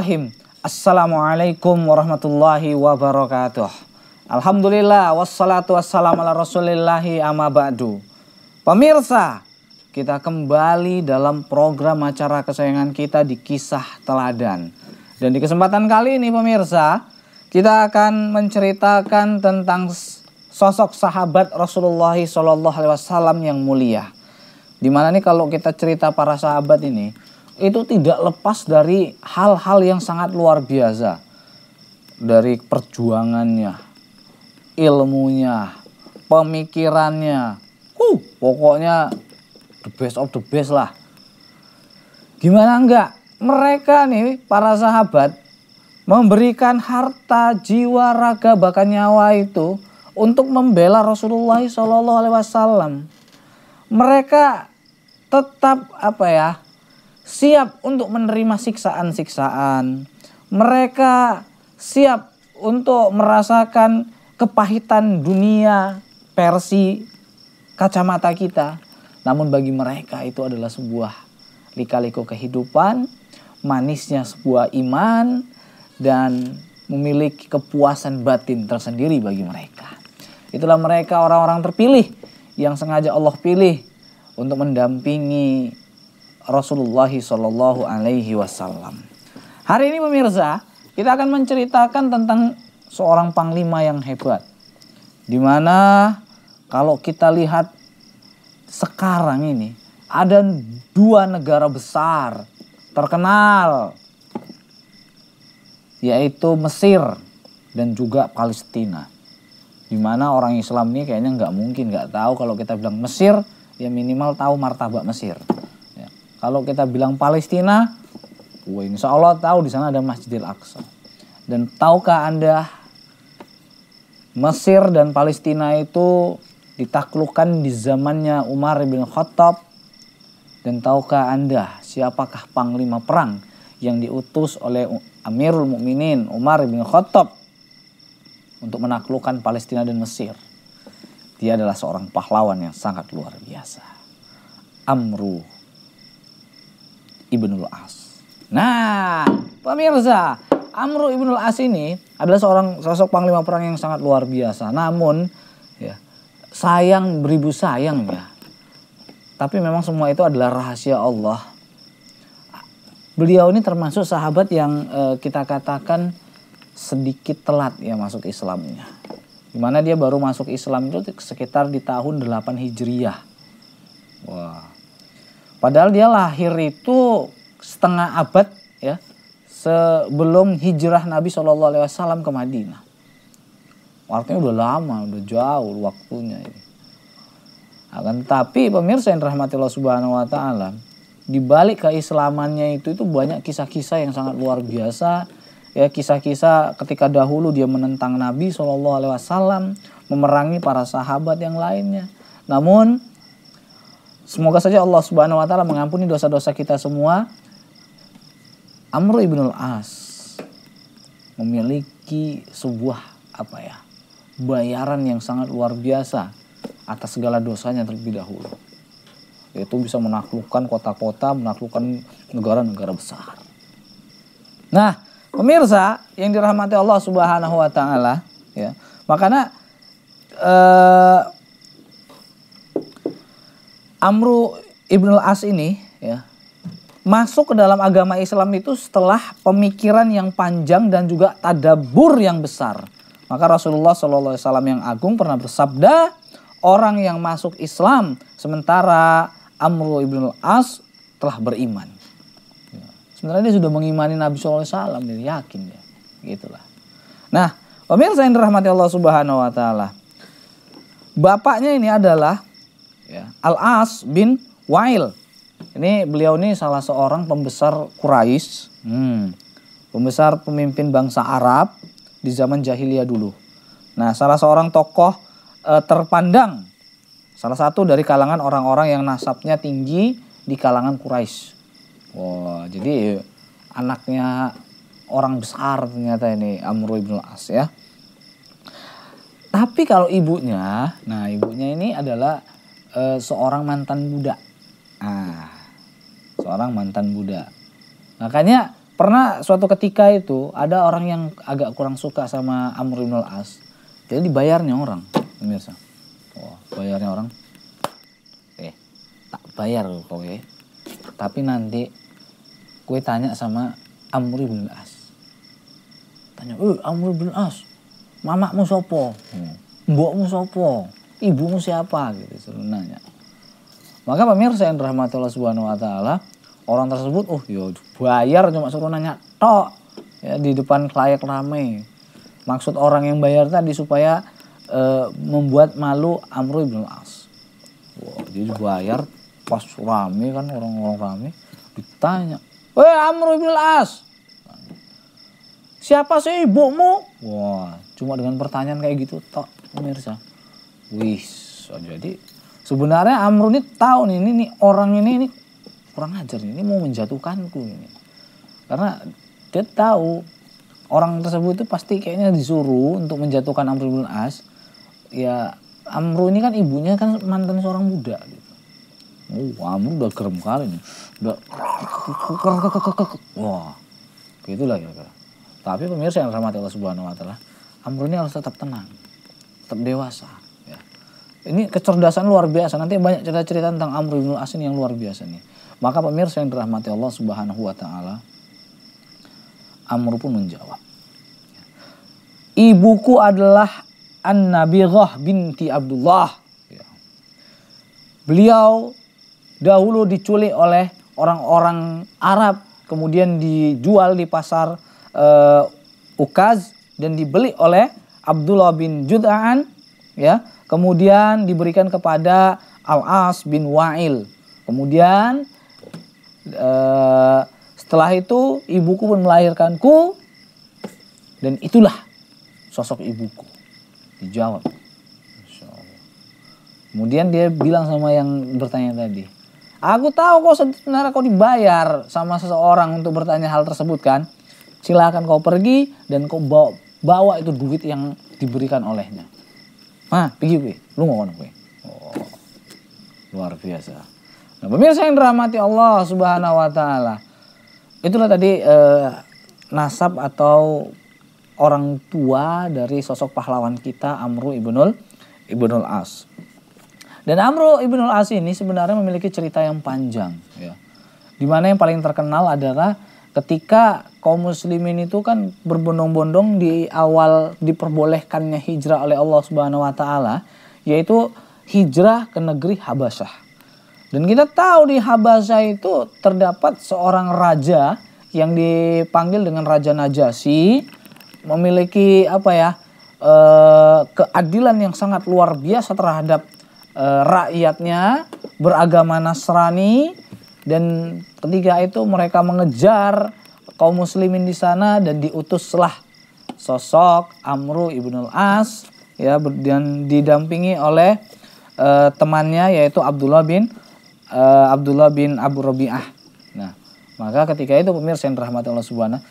Bismillahirrahmanirrahim. Assalamualaikum warahmatullahi wabarakatuh. Alhamdulillah wassalatu wassalamu ala rasulillahi amma ba'du. Pemirsa, kita kembali dalam program acara kesayangan kita di Kisah Teladan. Dan di kesempatan kali ini pemirsa, kita akan menceritakan tentang sosok sahabat Rasulullah sallallahu alaihi wasallam yang mulia. Dimana nih kalau kita cerita para sahabat ini, itu tidak lepas dari hal-hal yang sangat luar biasa. Dari perjuangannya, ilmunya, pemikirannya. Huh, pokoknya the best of the best lah. Gimana enggak? Mereka nih para sahabat memberikan harta, jiwa, raga, bahkan nyawa itu untuk membela Rasulullah SAW. Mereka tetap apa ya siap untuk menerima siksaan-siksaan. Mereka siap untuk merasakan kepahitan dunia versi kacamata kita. Namun bagi mereka itu adalah sebuah lika-liku kehidupan, manisnya sebuah iman, dan memiliki kepuasan batin tersendiri bagi mereka. Itulah mereka orang-orang terpilih yang sengaja Allah pilih untuk mendampingi Rasulullah Shallallahu Alaihi Wasallam. Hari ini pemirsa kita akan menceritakan tentang seorang panglima yang hebat, dimana kalau kita lihat sekarang ini ada dua negara besar terkenal yaitu Mesir dan juga Palestina. Dimana orang Islam ini kayaknya nggak mungkin nggak tahu kalau kita bilang Mesir ya minimal tahu martabak Mesir. Kalau kita bilang Palestina, wah insya Allah tahu di sana ada Masjidil Aqsa. Dan tahukah Anda Mesir dan Palestina itu ditaklukkan di zamannya Umar bin Khattab? Dan tahukah Anda siapakah panglima perang yang diutus oleh Amirul Mukminin Umar bin Khattab untuk menaklukkan Palestina dan Mesir? Dia adalah seorang pahlawan yang sangat luar biasa. Amru Ibnul As. Nah, pemirsa, Amru Ibnul As ini adalah seorang sosok panglima perang yang sangat luar biasa. Namun, ya, sayang beribu sayang ya. Tapi memang semua itu adalah rahasia Allah. Beliau ini termasuk sahabat yang e, kita katakan sedikit telat ya masuk Islamnya. Dimana dia baru masuk Islam itu sekitar di tahun 8 Hijriah. Wah, Padahal dia lahir itu setengah abad ya sebelum hijrah Nabi Shallallahu Alaihi Wasallam ke Madinah. Waktunya udah lama, udah jauh waktunya ini. Akan nah, tapi pemirsa yang rahmati Allah Subhanahu Wa Taala, di balik keislamannya itu itu banyak kisah-kisah yang sangat luar biasa ya kisah-kisah ketika dahulu dia menentang Nabi Shallallahu Alaihi Wasallam memerangi para sahabat yang lainnya namun Semoga saja Allah Subhanahu wa taala mengampuni dosa-dosa kita semua. Amr ibnul As memiliki sebuah apa ya? bayaran yang sangat luar biasa atas segala dosanya terlebih dahulu. Itu bisa menaklukkan kota-kota, menaklukkan negara-negara besar. Nah, pemirsa yang dirahmati Allah Subhanahu wa taala, ya. Makanya eh, Amru Ibnul As ini ya masuk ke dalam agama Islam itu setelah pemikiran yang panjang dan juga tadabur yang besar. Maka Rasulullah Alaihi Wasallam yang agung pernah bersabda, orang yang masuk Islam sementara Amru ibn as telah beriman. Ya, sebenarnya dia sudah mengimani Nabi Alaihi Wasallam dia yakin dia. Gitulah. Nah, pemirsa yang dirahmati Allah Subhanahu wa taala. Bapaknya ini adalah ya. Al-As bin Wail. Ini beliau ini salah seorang pembesar Quraisy, hmm, pembesar pemimpin bangsa Arab di zaman jahiliyah dulu. Nah, salah seorang tokoh e, terpandang, salah satu dari kalangan orang-orang yang nasabnya tinggi di kalangan Quraisy. Wah, wow, jadi eh, anaknya orang besar ternyata ini Amr ibn As ya. Tapi kalau ibunya, nah ibunya ini adalah uh, seorang mantan Buddha. Ah, seorang mantan Buddha. Makanya pernah suatu ketika itu ada orang yang agak kurang suka sama Amr bin as Jadi dibayarnya orang, pemirsa. Wah, bayarnya orang. eh tak bayar loh kau ya. Tapi nanti gue tanya sama Amr bin as Tanya, eh Amr bin Al-As, mamakmu sopo? Hmm. Mbokmu sopo? ibumu siapa gitu suruh nanya maka pemirsa yang dirahmati Allah Subhanahu wa taala orang tersebut oh yo ya bayar cuma suruh nanya tok ya di depan kelayak ramai. maksud orang yang bayar tadi supaya e, membuat malu Amru bin As wow, jadi bayar pas rame kan orang-orang rame ditanya weh Amru bin As siapa sih ibumu wah wow, cuma dengan pertanyaan kayak gitu tok pemirsa Wih, so, jadi sebenarnya Amr ini tahu nih, ini, nih orang ini ini kurang ajar nih, ini mau menjatuhkanku ini. Karena dia tahu orang tersebut itu pasti kayaknya disuruh untuk menjatuhkan Amr bin As. Ya Amru ini kan ibunya kan mantan seorang muda gitu. Oh, Amru udah gerem kali nih. Udah wah. Begitulah kira-kira. Tapi pemirsa yang rahmati Allah Subhanahu wa taala, Amru ini harus tetap tenang, tetap dewasa. Ini kecerdasan luar biasa. Nanti banyak cerita-cerita tentang Amr bin Asin yang luar biasa nih. Maka pemirsa yang dirahmati Allah Subhanahu wa taala, Amr pun menjawab. Ibuku adalah An-Nabighah binti Abdullah. Ya. Beliau dahulu diculik oleh orang-orang Arab, kemudian dijual di pasar uh, Ukaz dan dibeli oleh Abdullah bin Judaan ya Kemudian diberikan kepada Al-As bin Wa'il. Kemudian e, setelah itu ibuku pun melahirkanku dan itulah sosok ibuku. Dijawab. Kemudian dia bilang sama yang bertanya tadi, Aku tahu kok sebenarnya kau dibayar sama seseorang untuk bertanya hal tersebut kan. Silahkan kau pergi dan kau bawa, bawa itu duit yang diberikan olehnya. Ma, ah, pergi gue. Lu ngomong gue. Oh, luar biasa. Nah, pemirsa yang dirahmati Allah Subhanahu wa taala. Itulah tadi eh, nasab atau orang tua dari sosok pahlawan kita Amru Ibnul Ibnul As. Dan Amru Ibnul As ini sebenarnya memiliki cerita yang panjang ya. Dimana yang paling terkenal adalah ketika kaum muslimin itu kan berbondong-bondong di awal diperbolehkannya hijrah oleh Allah Subhanahu wa taala yaitu hijrah ke negeri Habasyah. Dan kita tahu di Habasyah itu terdapat seorang raja yang dipanggil dengan Raja Najasyi memiliki apa ya eh, keadilan yang sangat luar biasa terhadap eh, rakyatnya beragama Nasrani dan ketika itu mereka mengejar kaum muslimin di sana dan diutuslah sosok Amru ibnul As ya dan didampingi oleh uh, temannya yaitu Abdullah bin uh, Abdullah bin Abu Rabi'ah. Nah, maka ketika itu pemirsa yang dirahmati Allah Subhanahu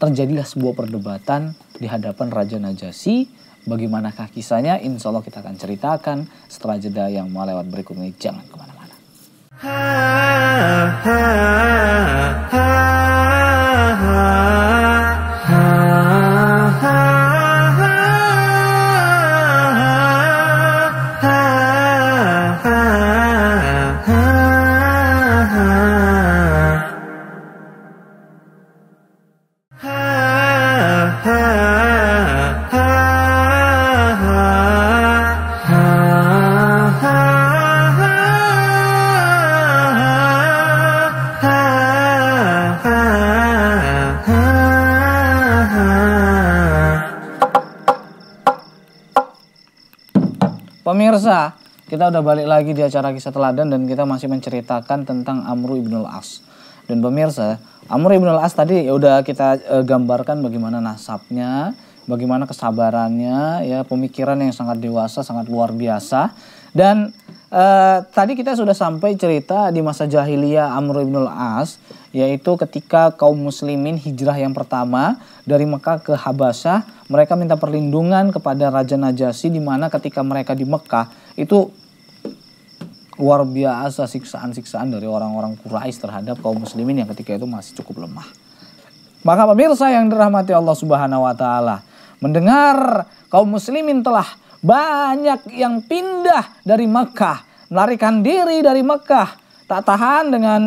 terjadilah sebuah perdebatan di hadapan Raja Najasyi bagaimanakah kisahnya insya Allah kita akan ceritakan setelah jeda yang mau lewat berikut ini jangan kemana-mana ha ha ha ha pemirsa, kita udah balik lagi di acara kisah teladan dan kita masih menceritakan tentang Amru ibnul As. Dan pemirsa, Amru ibnul as tadi ya udah kita e, gambarkan bagaimana nasabnya, bagaimana kesabarannya, ya pemikiran yang sangat dewasa, sangat luar biasa. Dan e, tadi kita sudah sampai cerita di masa jahiliyah Amru ibnul as yaitu ketika kaum muslimin hijrah yang pertama dari Mekah ke Habasah, mereka minta perlindungan kepada Raja Najasyi di mana ketika mereka di Mekah itu luar biasa siksaan-siksaan dari orang-orang Quraisy terhadap kaum muslimin yang ketika itu masih cukup lemah. Maka pemirsa yang dirahmati Allah Subhanahu wa taala, mendengar kaum muslimin telah banyak yang pindah dari Mekah, melarikan diri dari Mekah, tak tahan dengan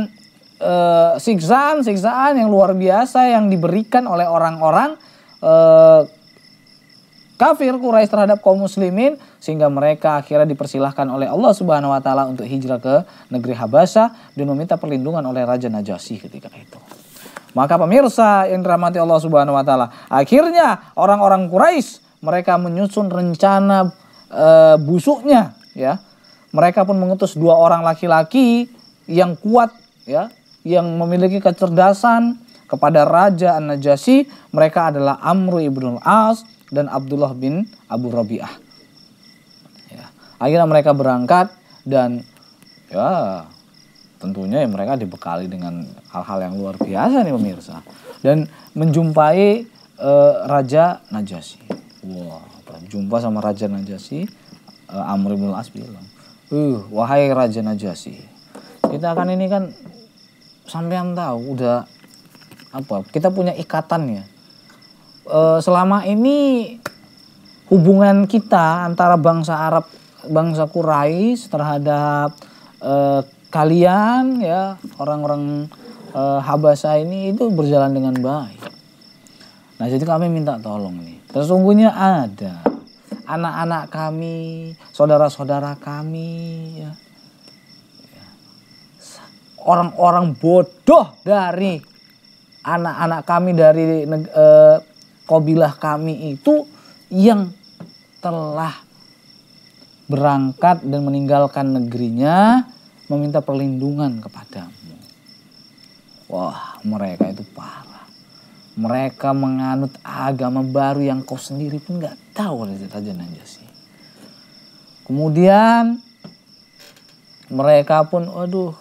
uh, siksaan siksaan yang luar biasa yang diberikan oleh orang-orang uh, kafir Quraisy terhadap kaum muslimin sehingga mereka akhirnya dipersilahkan oleh Allah Subhanahu wa taala untuk hijrah ke negeri Habasyah dan meminta perlindungan oleh Raja Najasyi ketika itu. Maka pemirsa yang dirahmati Allah Subhanahu wa taala, akhirnya orang-orang Quraisy mereka menyusun rencana e, busuknya ya. Mereka pun mengutus dua orang laki-laki yang kuat ya yang memiliki kecerdasan kepada Raja An-Najasyi mereka adalah Amru al As dan Abdullah bin Abu Rabi'ah. Ya. Akhirnya mereka berangkat dan ya tentunya ya mereka dibekali dengan hal-hal yang luar biasa nih pemirsa dan menjumpai uh, Raja Najasyi. Wah, wow, jumpa sama Raja Najasyi, uh, eh, Amr al As bilang, "Uh, wahai Raja Najasyi, kita akan ini kan sampean tahu udah apa kita punya ikatan ya e, selama ini hubungan kita antara bangsa Arab bangsa Quraisy terhadap e, kalian ya orang-orang e, eh, Habasa ini itu berjalan dengan baik nah jadi kami minta tolong nih sesungguhnya ada anak-anak kami saudara-saudara kami ya orang-orang bodoh dari anak-anak kami dari uh, eh, kobilah kami itu yang telah berangkat dan meninggalkan negerinya meminta perlindungan kepadamu. Wah, mereka itu parah. Mereka menganut agama baru yang kau sendiri pun nggak tahu oleh Raja sih Kemudian mereka pun, aduh,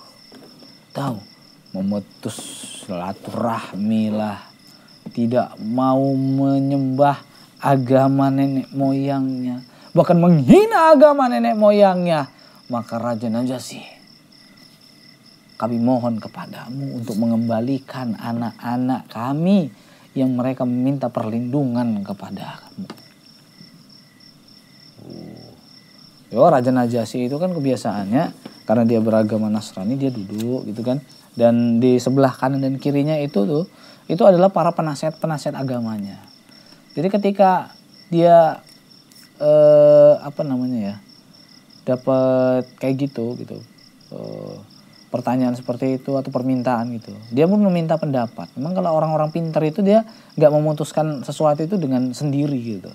tahu memutus silaturahmi lah tidak mau menyembah agama nenek moyangnya bahkan menghina agama nenek moyangnya maka Raja Najasyi kami mohon kepadamu untuk mengembalikan anak-anak kami yang mereka meminta perlindungan kepada kamu. Oh. Yo Raja Najasyi itu kan kebiasaannya karena dia beragama Nasrani dia duduk gitu kan dan di sebelah kanan dan kirinya itu tuh itu adalah para penasihat-penasihat agamanya. Jadi ketika dia eh, apa namanya ya dapat kayak gitu gitu eh, pertanyaan seperti itu atau permintaan gitu dia pun meminta pendapat. Memang kalau orang-orang pintar itu dia nggak memutuskan sesuatu itu dengan sendiri gitu.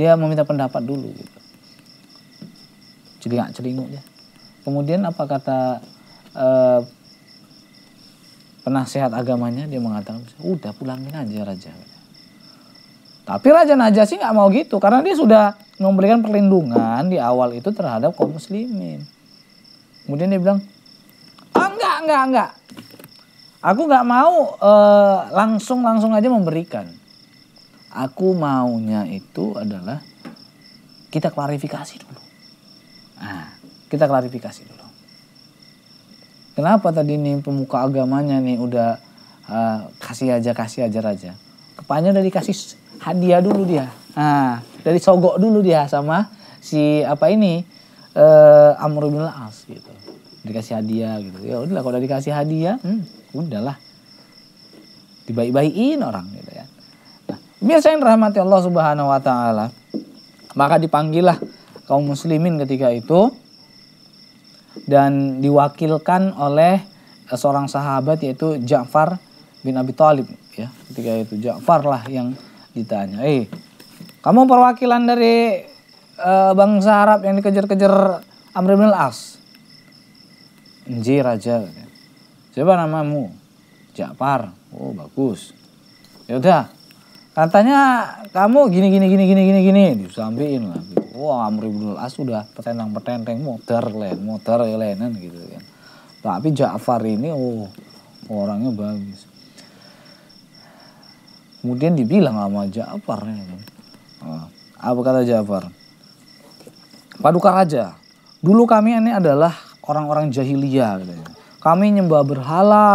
Dia meminta pendapat dulu gitu. Celingak celinguk ya Kemudian apa kata eh, penasehat agamanya dia mengatakan udah pulangin aja raja. Tapi Raja sih nggak mau gitu karena dia sudah memberikan perlindungan di awal itu terhadap kaum muslimin. Kemudian dia bilang, oh, ah, enggak, enggak, enggak. Aku nggak mau langsung-langsung eh, aja memberikan. Aku maunya itu adalah kita klarifikasi dulu kita klarifikasi dulu. Kenapa tadi nih pemuka agamanya nih udah uh, kasih aja kasih aja raja? Kepanya dari kasih hadiah dulu dia. Nah, dari sogok dulu dia sama si apa ini uh, Amr bin Al-As gitu. Dikasih hadiah gitu. Ya udahlah kalau udah dikasih hadiah, hmm, udahlah. Dibaik-baikin orang gitu ya. Nah, biasanya rahmati Allah Subhanahu wa taala. Maka dipanggillah kaum muslimin ketika itu dan diwakilkan oleh eh, seorang sahabat yaitu Ja'far bin Abi Thalib ya ketika itu Ja'far lah yang ditanya eh kamu perwakilan dari uh, bangsa Arab yang dikejar-kejar Amr bin Al-As Nji Raja siapa namamu Ja'far oh bagus yaudah katanya kamu gini gini gini gini gini gini disampaikan lah wah Amri ibn as sudah petenang petenteng motor lain, motor ya, lainan gitu kan. Tapi Ja'far ini oh orangnya bagus. Kemudian dibilang sama Ja'far ya Nah, apa kata Ja'far? Paduka Raja, dulu kami ini adalah orang-orang jahiliyah gitu, ya. Kami nyembah berhala,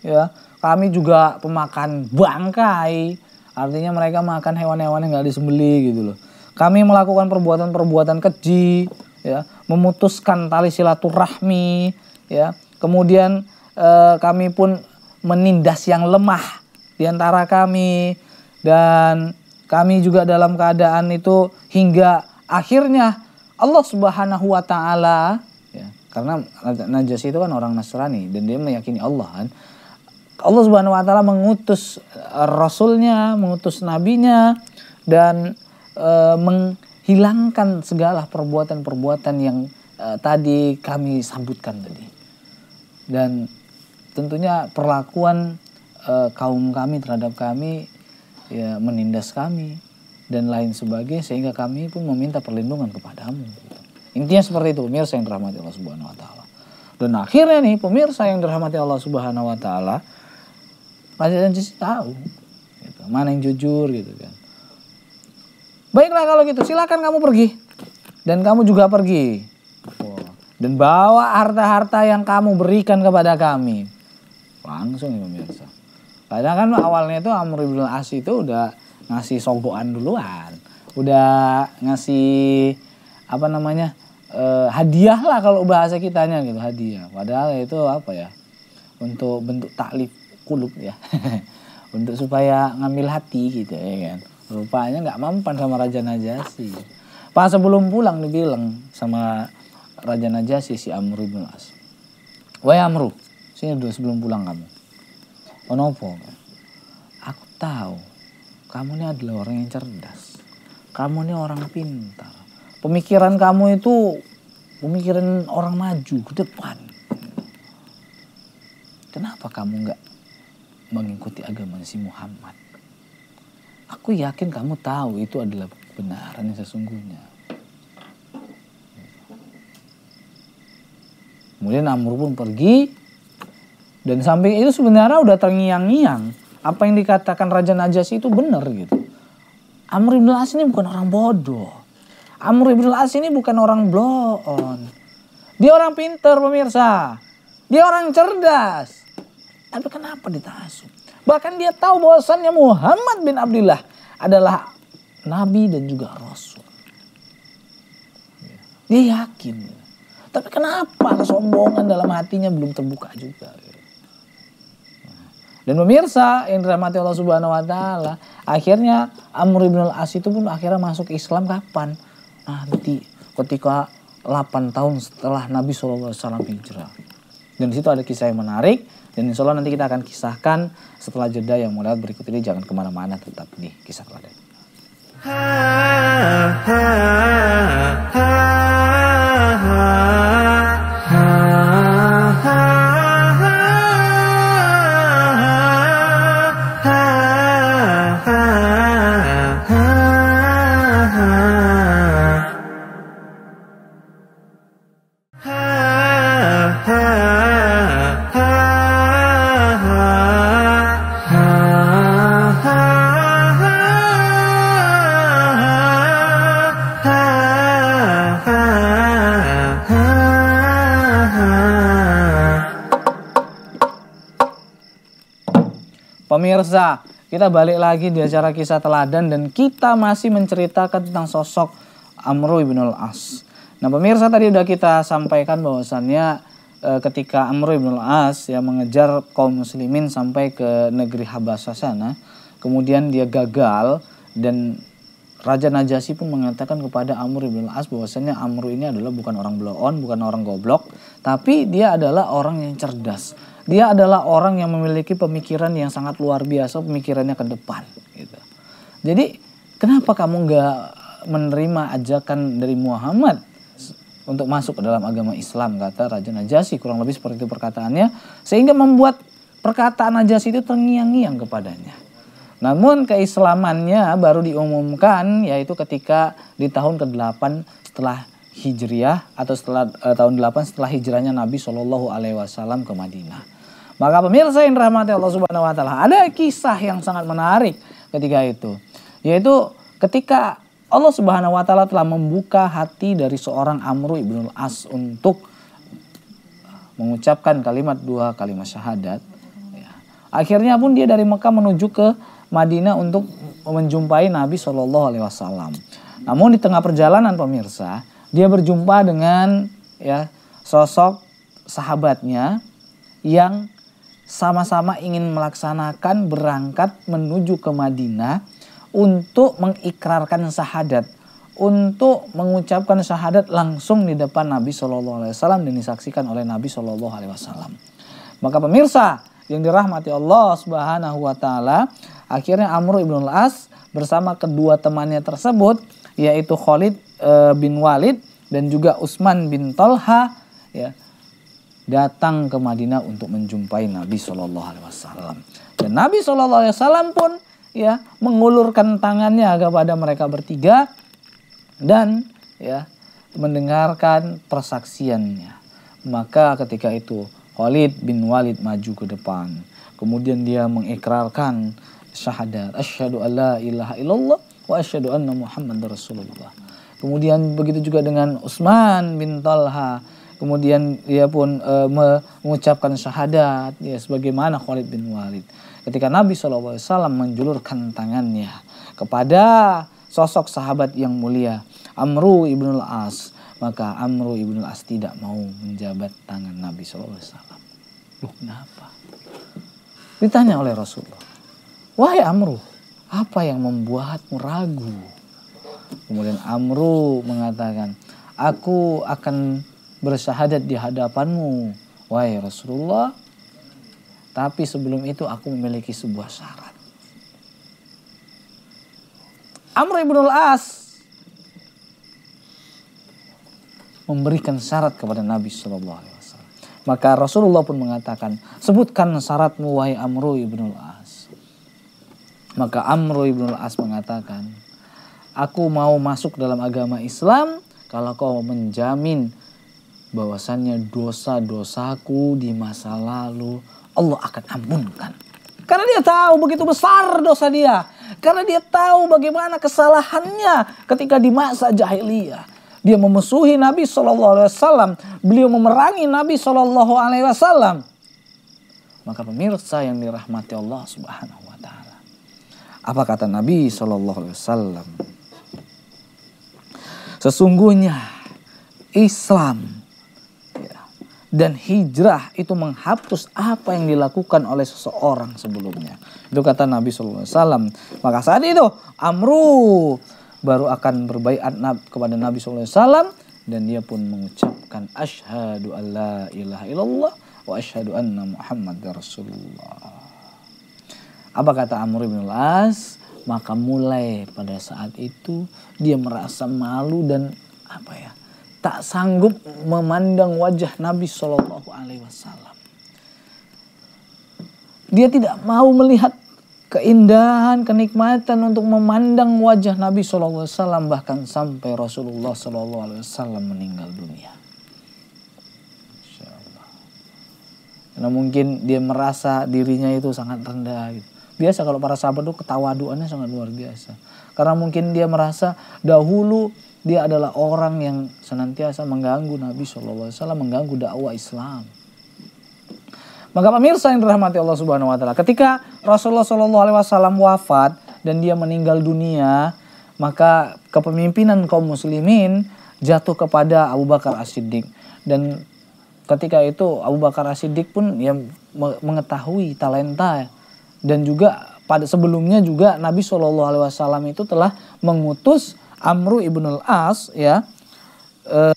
ya. Kami juga pemakan bangkai, Artinya mereka makan hewan-hewan yang gak disembeli gitu loh. Kami melakukan perbuatan-perbuatan keji, ya, memutuskan tali silaturahmi, ya. Kemudian e, kami pun menindas yang lemah di antara kami dan kami juga dalam keadaan itu hingga akhirnya Allah Subhanahu wa taala ya, karena najasi itu kan orang Nasrani dan dia meyakini Allah kan. Allah Subhanahu wa taala mengutus eh, rasulnya, mengutus nabinya dan Eh, menghilangkan segala perbuatan-perbuatan yang uh, tadi kami sambutkan tadi. Dan tentunya perlakuan uh, kaum kami terhadap kami ya menindas kami dan lain sebagainya sehingga kami pun meminta perlindungan kepadamu. Intinya seperti itu pemirsa yang dirahmati Allah Subhanahu wa taala. Dan akhirnya nih pemirsa yang dirahmati Allah Subhanahu wa taala Raja dan Cici tahu gitu, mana yang jujur gitu kan. Baiklah kalau gitu, silakan kamu pergi. Dan kamu juga pergi. Dan bawa harta-harta yang kamu berikan kepada kami. Langsung ya pemirsa. padahal kan awalnya itu Amr ibn As itu udah ngasih sogokan duluan. Udah ngasih apa namanya? Eh, hadiah lah kalau bahasa kitanya gitu, hadiah. Padahal ya itu apa ya? Untuk bentuk taklif kulub ya. untuk supaya ngambil hati gitu ya kan Rupanya nggak mampan sama Raja Najasi. Pas sebelum pulang dibilang sama Raja Najasi si Amru bin As. Wah Amru, sini dulu sebelum pulang kamu. Onopo, aku tahu kamu ini adalah orang yang cerdas. Kamu ini orang pintar. Pemikiran kamu itu pemikiran orang maju ke depan. Kenapa kamu nggak mengikuti agama si Muhammad? Aku yakin kamu tahu itu adalah kebenaran yang sesungguhnya. Kemudian Amr pun pergi dan samping itu sebenarnya udah terngiang-ngiang apa yang dikatakan Raja Najasi itu benar gitu. Amr ibn As ini bukan orang bodoh. Amr ibn As ini bukan orang bloon. Dia orang pinter pemirsa. Dia orang cerdas. Tapi kenapa ditasuk? Bahkan dia tahu bahwasannya Muhammad bin Abdullah adalah nabi dan juga rasul. Dia yakin. Tapi kenapa kesombongan dalam hatinya belum terbuka juga. Dan pemirsa yang dirahmati Allah Subhanahu wa taala, akhirnya Amr bin Al-As itu pun akhirnya masuk Islam kapan? Nanti ketika 8 tahun setelah Nabi SAW hijrah. Dan di situ ada kisah yang menarik dan insya Allah nanti kita akan kisahkan setelah jeda yang mulai berikut ini. Jangan kemana-mana, tetap di kisah teladan. Ha, ha, ha, ha, ha. pemirsa, kita balik lagi di acara kisah teladan dan kita masih menceritakan tentang sosok Amru ibnul As. Nah pemirsa tadi udah kita sampaikan bahwasannya e, ketika Amru ibnul As ya mengejar kaum muslimin sampai ke negeri Habasah sana, kemudian dia gagal dan Raja Najasyi pun mengatakan kepada Amru ibn Al-As bahwasannya Amru ini adalah bukan orang bloon, bukan orang goblok, tapi dia adalah orang yang cerdas. Dia adalah orang yang memiliki pemikiran yang sangat luar biasa, pemikirannya ke depan. Gitu. Jadi kenapa kamu nggak menerima ajakan dari Muhammad untuk masuk ke dalam agama Islam kata Raja Najasyi kurang lebih seperti itu perkataannya sehingga membuat perkataan Najasyi itu terngiang-ngiang kepadanya. Namun keislamannya baru diumumkan yaitu ketika di tahun ke-8 setelah Hijriah atau setelah eh, tahun 8 setelah hijrahnya Nabi Shallallahu alaihi wasallam ke Madinah. Maka pemirsa yang rahmati Allah Subhanahu wa taala, ada kisah yang sangat menarik ketika itu, yaitu ketika Allah Subhanahu wa taala telah membuka hati dari seorang Amru Ibnu As untuk mengucapkan kalimat dua kalimat syahadat. Ya. Akhirnya pun dia dari Mekah menuju ke Madinah untuk menjumpai Nabi Shallallahu Alaihi Wasallam. Namun di tengah perjalanan pemirsa, dia berjumpa dengan ya sosok sahabatnya yang sama-sama ingin melaksanakan berangkat menuju ke Madinah untuk mengikrarkan syahadat, untuk mengucapkan syahadat langsung di depan Nabi Shallallahu Alaihi Wasallam dan disaksikan oleh Nabi Shallallahu Alaihi Wasallam. Maka pemirsa yang dirahmati Allah Subhanahu Wa Taala, akhirnya Amr ibn al-As bersama kedua temannya tersebut yaitu Khalid eh, bin Walid dan juga Utsman bin Talha ya datang ke Madinah untuk menjumpai Nabi Shallallahu Alaihi Wasallam. Dan Nabi Shallallahu Alaihi Wasallam pun ya mengulurkan tangannya kepada mereka bertiga dan ya mendengarkan persaksiannya. Maka ketika itu Khalid bin Walid maju ke depan. Kemudian dia mengikrarkan syahadat. Asyhadu alla ilaha illallah wa asyhadu anna Muhammad Rasulullah. Kemudian begitu juga dengan Utsman bin Talha kemudian dia pun e, mengucapkan syahadat ya sebagaimana Khalid bin Walid ketika Nabi SAW menjulurkan tangannya kepada sosok sahabat yang mulia Amru ibnul As maka Amru ibnul As tidak mau menjabat tangan Nabi SAW loh kenapa ditanya oleh Rasulullah wahai Amru apa yang membuatmu ragu kemudian Amru mengatakan aku akan bersyahadat di hadapanmu wahai Rasulullah tapi sebelum itu aku memiliki sebuah syarat Amr ibn al-As memberikan syarat kepada Nabi Shallallahu Alaihi Wasallam. Maka Rasulullah pun mengatakan, sebutkan syaratmu wahai Amr ibn al-As. Maka Amr ibn al-As mengatakan, aku mau masuk dalam agama Islam kalau kau menjamin bahwasannya dosa-dosaku di masa lalu Allah akan ampunkan. Karena dia tahu begitu besar dosa dia. Karena dia tahu bagaimana kesalahannya ketika di masa jahiliyah. Dia memusuhi Nabi Shallallahu Alaihi Wasallam. Beliau memerangi Nabi Shallallahu Alaihi Wasallam. Maka pemirsa yang dirahmati Allah Subhanahu Wa Taala. Apa kata Nabi Shallallahu Alaihi Wasallam? Sesungguhnya Islam dan hijrah itu menghapus apa yang dilakukan oleh seseorang sebelumnya. Itu kata Nabi Sallallahu Alaihi Wasallam. Maka saat itu Amru baru akan berbaikat kepada Nabi Sallallahu Alaihi Wasallam dan dia pun mengucapkan Ashhadu alla ilaha illallah wa ashhadu anna Muhammad Rasulullah. Apa kata Amr bin Al-As? Maka mulai pada saat itu dia merasa malu dan apa ya? tak sanggup memandang wajah Nabi Shallallahu Alaihi Wasallam. Dia tidak mau melihat keindahan, kenikmatan untuk memandang wajah Nabi Shallallahu Alaihi Wasallam bahkan sampai Rasulullah Shallallahu Alaihi Wasallam meninggal dunia. Karena mungkin dia merasa dirinya itu sangat rendah. Gitu. Biasa kalau para sahabat itu ketawa ketawaduannya sangat luar biasa. Karena mungkin dia merasa dahulu dia adalah orang yang senantiasa mengganggu Nabi SAW, mengganggu dakwah Islam. Maka pemirsa yang dirahmati Allah Subhanahu Wa Taala, ketika Rasulullah Shallallahu Alaihi Wasallam wafat dan dia meninggal dunia, maka kepemimpinan kaum Muslimin jatuh kepada Abu Bakar As-Siddiq dan ketika itu Abu Bakar As-Siddiq pun yang mengetahui talenta dan juga pada sebelumnya juga Nabi Shallallahu Alaihi Wasallam itu telah mengutus Amru ibnul As ya e,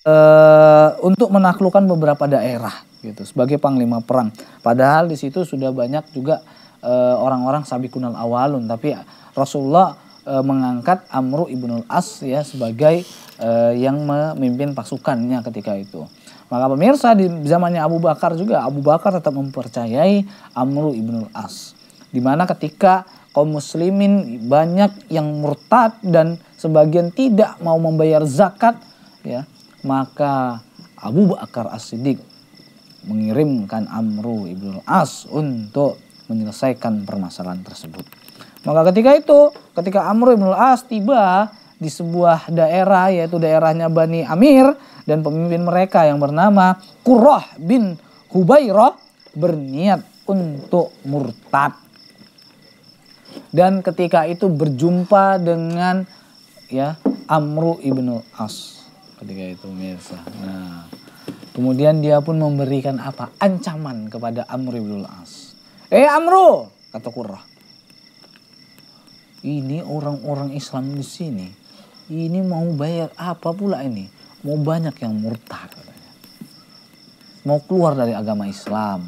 untuk menaklukkan beberapa daerah gitu sebagai panglima perang. Padahal di situ sudah banyak juga eh, orang-orang Sabi' Kunal awalun tapi Rasulullah e, mengangkat Amru ibnul As ya sebagai e, yang memimpin pasukannya ketika itu. Maka pemirsa di zamannya Abu Bakar juga Abu Bakar tetap mempercayai Amru ibnul As. Dimana ketika kaum muslimin banyak yang murtad dan sebagian tidak mau membayar zakat ya maka Abu Bakar As-Siddiq mengirimkan Amru ibnu As untuk menyelesaikan permasalahan tersebut. Maka ketika itu, ketika Amru Ibnu As tiba di sebuah daerah yaitu daerahnya Bani Amir dan pemimpin mereka yang bernama Qurrah bin Hubairah berniat untuk murtad. Dan ketika itu berjumpa dengan ya Amru ibnu As ketika itu mirsa. Nah, kemudian dia pun memberikan apa? Ancaman kepada Amru ibnu As. Eh Amru, kata Qurrah. Ini orang-orang Islam di sini. Ini mau bayar apa pula ini? Mau banyak yang murtad Mau keluar dari agama Islam.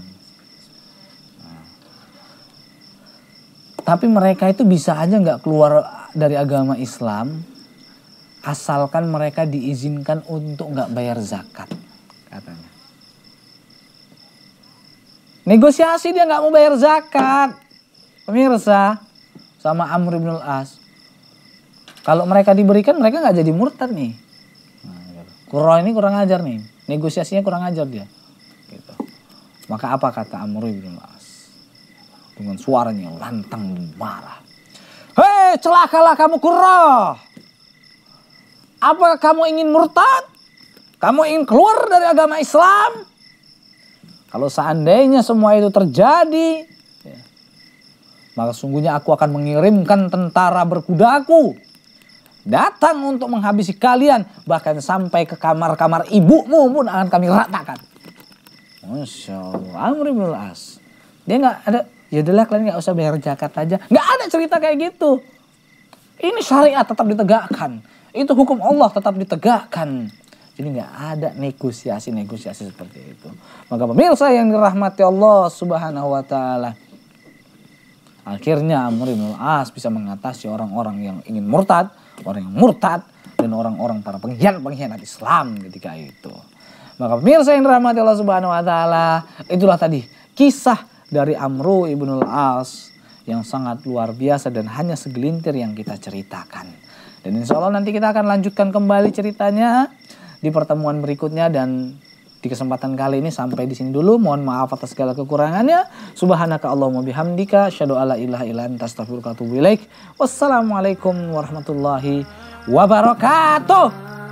Nah. Tapi mereka itu bisa aja nggak keluar dari agama Islam asalkan mereka diizinkan untuk nggak bayar zakat katanya. Negosiasi dia nggak mau bayar zakat. Pemirsa sama Amr bin Al-As. Kalau mereka diberikan mereka nggak jadi murtad nih. Kuro ini kurang ajar nih. Negosiasinya kurang ajar dia. Gitu. Maka apa kata Amr bin Al-As? Dengan suaranya lantang dan marah celakalah kamu kurah. Apa kamu ingin murtad? Kamu ingin keluar dari agama Islam? Kalau seandainya semua itu terjadi, ya, maka sungguhnya aku akan mengirimkan tentara berkudaku datang untuk menghabisi kalian bahkan sampai ke kamar-kamar ibumu pun akan kami ratakan. Masya Allah, As. Dia nggak ada, ya kalian nggak usah bayar zakat aja. Nggak ada cerita kayak gitu. Ini syariat tetap ditegakkan. Itu hukum Allah tetap ditegakkan. Jadi nggak ada negosiasi-negosiasi seperti itu. Maka pemirsa yang dirahmati Allah Subhanahu wa taala. Akhirnya Amr al As bisa mengatasi orang-orang yang ingin murtad, orang yang murtad dan orang-orang para pengkhianat-pengkhianat Islam ketika itu. Maka pemirsa yang dirahmati Allah Subhanahu wa taala, itulah tadi kisah dari Amru ibnul As yang sangat luar biasa dan hanya segelintir yang kita ceritakan. Dan insya Allah nanti kita akan lanjutkan kembali ceritanya di pertemuan berikutnya dan di kesempatan kali ini sampai di sini dulu. Mohon maaf atas segala kekurangannya. Subhanaka Allahumma bihamdika. Asyadu ala ilaha ila anta astaghfirullah Wassalamualaikum warahmatullahi wabarakatuh.